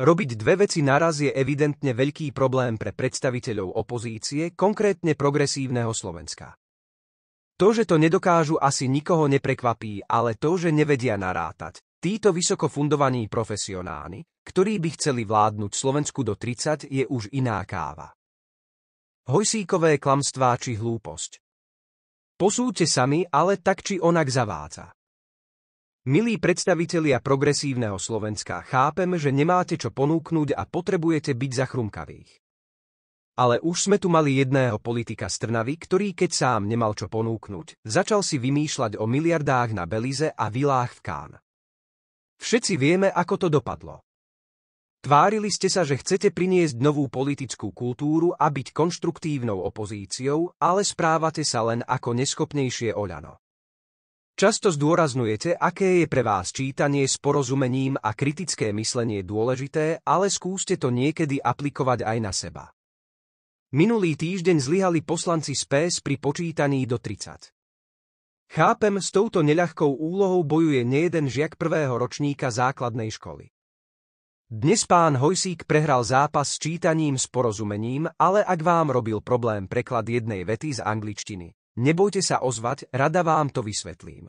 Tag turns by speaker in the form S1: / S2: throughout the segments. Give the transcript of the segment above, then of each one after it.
S1: Robiť dve veci naraz je evidentne veľký problém pre predstaviteľov opozície, konkrétne progresívneho Slovenska. To, že to nedokážu, asi nikoho neprekvapí, ale to, že nevedia narátať. Títo vysoko fundovaní profesionáli, ktorí by chceli vládnuť Slovensku do 30, je už iná káva. Hojsíkové klamstvá či hlúposť. Posúďte sami, ale tak či onak zavádza. Milí predstavitelia progresívneho Slovenska, chápem, že nemáte čo ponúknuť a potrebujete byť zachrumkavých. Ale už sme tu mali jedného politika z Trnavy, ktorý keď sám nemal čo ponúknuť, začal si vymýšľať o miliardách na Belize a vilách v Kán. Všetci vieme, ako to dopadlo. Tvárili ste sa, že chcete priniesť novú politickú kultúru a byť konštruktívnou opozíciou, ale správate sa len ako neschopnejšie Oľano. Často zdôraznujete, aké je pre vás čítanie s porozumením a kritické myslenie dôležité, ale skúste to niekedy aplikovať aj na seba. Minulý týždeň zlyhali poslanci z PS pri počítaní do 30. Chápem, s touto neľahkou úlohou bojuje nejeden žiak prvého ročníka základnej školy. Dnes pán Hojsík prehral zápas s čítaním s porozumením, ale ak vám robil problém preklad jednej vety z angličtiny, Nebojte sa ozvať, rada vám to vysvetlím.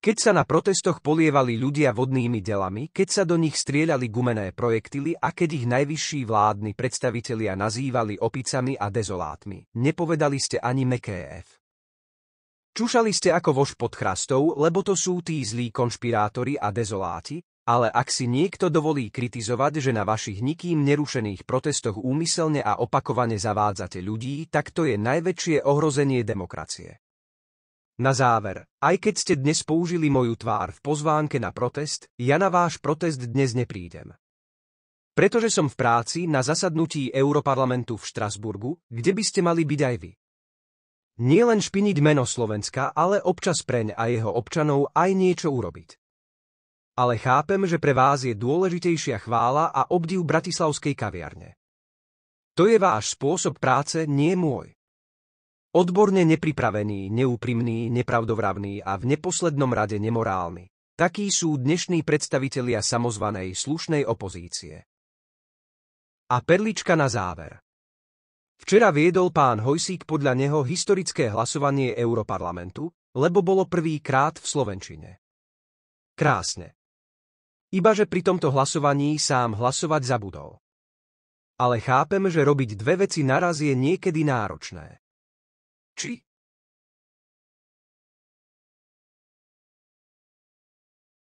S1: Keď sa na protestoch polievali ľudia vodnými delami, keď sa do nich strieľali gumené projektily a keď ich najvyšší vládni predstavitelia nazývali opicami a dezolátmi, nepovedali ste ani meké F. Čušali ste ako vož pod chrastou, lebo to sú tí zlí konšpirátori a dezoláti, ale ak si niekto dovolí kritizovať, že na vašich nikým nerušených protestoch úmyselne a opakovane zavádzate ľudí, tak to je najväčšie ohrozenie demokracie. Na záver, aj keď ste dnes použili moju tvár v pozvánke na protest, ja na váš protest dnes neprídem. Pretože som v práci na zasadnutí Europarlamentu v Štrasburgu, kde by ste mali byť aj vy. Nielen špiniť meno Slovenska, ale občas preň a jeho občanov aj niečo urobiť ale chápem, že pre vás je dôležitejšia chvála a obdiv bratislavskej kaviarne. To je váš spôsob práce, nie môj. Odborne nepripravený, neúprimný, nepravdovravný a v neposlednom rade nemorálny. Takí sú dnešní predstavitelia samozvanej slušnej opozície. A perlička na záver. Včera viedol pán Hojsík podľa neho historické hlasovanie Europarlamentu, lebo bolo prvý krát v Slovenčine. Krásne. Ibaže pri tomto hlasovaní sám hlasovať zabudol. Ale chápem, že robiť dve veci naraz je niekedy náročné. Či